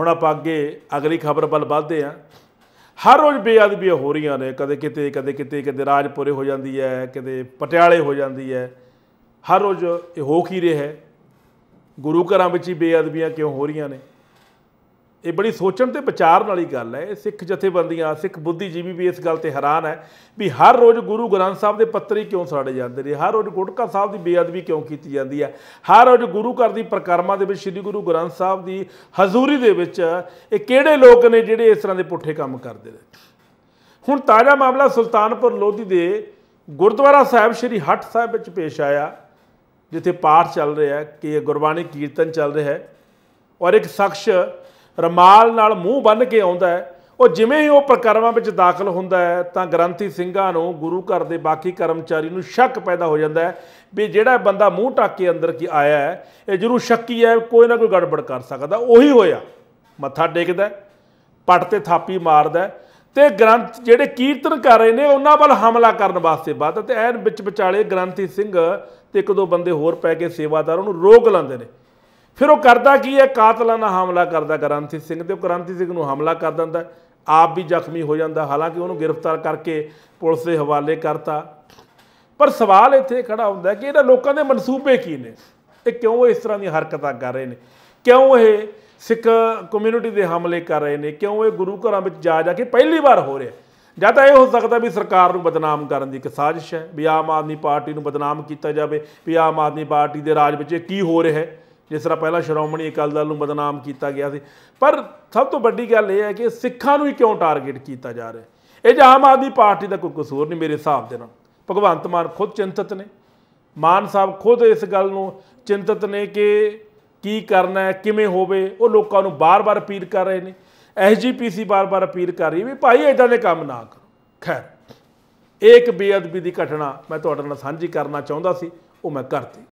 ਹੁਣ ਆਪਾਂ ਅੱਗੇ ਅਗਲੀ ਖਬਰ ਵੱਲ ਵਧਦੇ ਆਂ ਹਰ ਰੋਜ਼ ਬੇਅਦਬੀਆਂ ਹੋ ਰਹੀਆਂ ਨੇ ਕਦੇ ਕਿਤੇ ਕਦੇ ਕਿਤੇ ਕਦੇ ਰਾਜਪੁਰੇ ਹੋ ਜਾਂਦੀ ਹੈ ਕਦੇ ਪਟਿਆਲੇ ਹੋ ਜਾਂਦੀ ਹੈ ਹਰ ਰੋਜ਼ ਇਹ ਹੋ ਕੀ ਰਿਹਾ ਹੈ ਗੁਰੂ ਘਰਾਂ ਵਿੱਚ ਹੀ ਬੇਅਦਬੀਆਂ ਕਿਉਂ ਹੋ ਰਹੀਆਂ ਨੇ ਇਹ ਬੜੀ ਸੋਚਣ ਤੇ ਵਿਚਾਰਨ ਵਾਲੀ ਗੱਲ ਹੈ ਸਿੱਖ ਜਥੇਬੰਦੀਆਂ ਸਿੱਖ ਬੁੱਧੀਜੀਵੀ ਵੀ ਇਸ ਗੱਲ ਤੇ ਹੈਰਾਨ ਹੈ ਵੀ ਹਰ ਰੋਜ਼ ਗੁਰੂ ਗ੍ਰੰਥ ਸਾਹਿਬ ਦੇ ਹੀ ਕਿਉਂ ਸਾੜੇ ਜਾਂਦੇ ਨੇ ਹਰ ਰੋਜ਼ ਗੁਟਕਾ ਸਾਹਿਬ ਦੀ ਬੇਅਦਬੀ ਕਿਉਂ ਕੀਤੀ ਜਾਂਦੀ ਹੈ ਹਰ ਰੋਜ਼ ਗੁਰੂ ਘਰ ਦੀ ਪ੍ਰਕਰਮਾ ਦੇ ਵਿੱਚ ਸ੍ਰੀ ਗੁਰੂ ਗ੍ਰੰਥ ਸਾਹਿਬ ਦੀ ਹਜ਼ੂਰੀ ਦੇ ਵਿੱਚ ਇਹ ਕਿਹੜੇ ਲੋਕ ਨੇ ਜਿਹੜੇ ਇਸ ਤਰ੍ਹਾਂ ਦੇ ਪੁੱਠੇ ਕੰਮ ਕਰਦੇ ਨੇ ਹੁਣ ਤਾਜ਼ਾ ਮਾਮਲਾ ਸੁਲਤਾਨਪੁਰ ਲੋਧੀ ਦੇ ਗੁਰਦੁਆਰਾ ਸਾਹਿਬ ਸ੍ਰੀ ਹੱਟ ਸਾਹਿਬ ਵਿੱਚ ਪੇਸ਼ ਆਇਆ ਜਿੱਥੇ ਪਾਠ ਚੱਲ ਰਿਹਾ ਹੈ ਕਿ ਗੁਰਬਾਣੀ ਕੀਰਤਨ ਚੱਲ ਰਿਹਾ ਹੈ ਔਰ ਇੱਕ ਸ਼ਖਸ ਰਮਾਲ ਨਾਲ ਮੂੰਹ ਬੰਨ ਕੇ ਆਉਂਦਾ ਹੈ ਉਹ ਜਿਵੇਂ ਹੀ ਉਹ ਪ੍ਰਕਰਮਾਂ ਵਿੱਚ ਦਾਖਲ ਹੁੰਦਾ ਹੈ ਤਾਂ ਗ੍ਰੰਥੀ ਸਿੰਘਾਂ ਨੂੰ ਗੁਰੂ ਘਰ ਦੇ ਬਾਕੀ ਕਰਮਚਾਰੀ ਨੂੰ ਸ਼ੱਕ ਪੈਦਾ ਹੋ ਜਾਂਦਾ ਹੈ ਵੀ ਜਿਹੜਾ ਬੰਦਾ ਮੂੰਹ ਟੱਕ ਕੇ ਅੰਦਰ ਕੀ ਆਇਆ ਹੈ ਇਹ ਜਰੂਰ ਸ਼ੱਕੀ ਹੈ ਕੋਈ ਨਾ ਕੋਈ ਗੜਬੜ ਕਰ ਸਕਦਾ ਉਹੀ ਹੋਇਆ ਮੱਥਾ ਟੇਕਦਾ ਪੱਟ ਤੇ ਥਾਪੀ ਮਾਰਦਾ ਤੇ ਗ੍ਰੰਥ ਜਿਹੜੇ ਕੀਰਤਨ ਕਰ ਰਹੇ ਨੇ ਉਹਨਾਂ ਵੱਲ ਹਮਲਾ ਕਰਨ ਵਾਸਤੇ ਵੱਧ ਤੇ ਐਨ ਵਿੱਚ ਵਿਚਾਲੇ ਗ੍ਰੰਥੀ ਸਿੰਘ ਤੇ ਇੱਕ ਦੋ ਬੰਦੇ ਹੋਰ ਪੈ ਕੇ ਸੇਵਾਦਾਰ ਉਹਨੂੰ ਰੋਕ ਲੈਂਦੇ ਨੇ ਫਿਰ ਉਹ ਕਰਦਾ ਕੀ ਹੈ ਕਾਤਲਾਨਾ ਹਮਲਾ ਕਰਦਾ ਗ੍ਰੰਥੀ ਸਿੰਘ ਤੇ ਉਹ ਕ੍ਰਾਂਤੀ ਸਿੰਘ ਨੂੰ ਹਮਲਾ ਕਰ ਦਿੰਦਾ ਆਪ ਵੀ ਜ਼ਖਮੀ ਹੋ ਜਾਂਦਾ ਹਾਲਾਂਕਿ ਉਹਨੂੰ ਗ੍ਰਿਫਤਾਰ ਕਰਕੇ ਪੁਲਿਸ ਦੇ ਹਵਾਲੇ ਕਰਤਾ ਪਰ ਸਵਾਲ ਇੱਥੇ ਖੜਾ ਹੁੰਦਾ ਕਿ ਇਹਨਾਂ ਲੋਕਾਂ ਦੇ ਮਨਸੂਬੇ ਕੀ ਨੇ ਇਹ ਕਿਉਂ ਇਸ ਤਰ੍ਹਾਂ ਦੀਆਂ ਹਰਕਤਾਂ ਕਰ ਰਹੇ ਨੇ ਕਿਉਂ ਇਹ ਸਿੱਖ ਕਮਿਊਨਿਟੀ ਦੇ ਹਮਲੇ ਕਰ ਰਹੇ ਨੇ ਕਿਉਂ ਇਹ ਗੁਰੂ ਘਰਾਂ ਵਿੱਚ ਜਾ ਜਾ ਕੇ ਪਹਿਲੀ ਵਾਰ ਹੋ ਰਿਹਾ ਜਾਂ ਤਾਂ ਇਹ ਹੋ ਸਕਦਾ ਵੀ ਸਰਕਾਰ ਨੂੰ ਬਦਨਾਮ ਕਰਨ ਦੀ ਇੱਕ ਸਾਜ਼ਿਸ਼ ਹੈ ਵੀ ਆਮ ਆਦਮੀ ਪਾਰਟੀ ਨੂੰ ਬਦਨਾਮ ਕੀਤਾ ਜਾਵੇ ਵੀ ਆਮ ਆਦਮੀ ਪਾਰਟੀ ਦੇ ਰਾਜ ਵਿੱਚ ਕੀ ਹੋ ਰਿਹਾ ਹੈ ਜਿਸ ਤਰ੍ਹਾਂ ਪਹਿਲਾਂ ਸ਼੍ਰੋਮਣੀ ਅਕਾਲੀ ਦਲ ਨੂੰ ਬਦਨਾਮ ਕੀਤਾ ਗਿਆ ਸੀ ਪਰ ਸਭ ਤੋਂ ਵੱਡੀ ਗੱਲ ਇਹ ਹੈ ਕਿ ਸਿੱਖਾਂ ਨੂੰ ਹੀ ਕਿਉਂ ਟਾਰਗੇਟ ਕੀਤਾ ਜਾ ਰਿਹਾ ਇਹ ਜੇ ਆਮ ਆਦਮੀ ਪਾਰਟੀ ਦਾ ਕੋਈ ਕਸੂਰ ਨਹੀਂ ਮੇਰੇ ਹਿਸਾਬ ਦੇ ਨਾਲ ਭਗਵੰਤ ਮਾਨ ਖੁਦ ਚਿੰਤਤ ਨੇ ਮਾਨ ਸਾਹਿਬ ਖੁਦ ਇਸ ਗੱਲ ਨੂੰ ਚਿੰਤਤ ਨੇ ਕਿ ਕੀ ਕਰਨਾ ਹੈ ਕਿਵੇਂ ਹੋਵੇ ਉਹ ਲੋਕਾਂ ਨੂੰ ਬਾਰ-ਬਾਰ ਅਪੀਲ ਕਰ ਰਹੇ ਨੇ ਐਸਜੀਪੀਸੀ ਬਾਰ-ਬਾਰ ਅਪੀਲ ਕਰ ਰਹੀ ਵੀ ਭਾਈ ਇਦਾਂ ਦੇ ਕੰਮ ਨਾ ਕਰੋ ਖੈਰ ਇੱਕ ਬੇਅਦਬੀ ਦੀ ਘਟਨਾ ਮੈਂ ਤੁਹਾਡੇ ਨਾਲ ਸਾਂਝੀ ਕਰਨਾ ਚਾਹੁੰਦਾ ਸੀ ਉਹ ਮੈਂ ਕਰਤੀ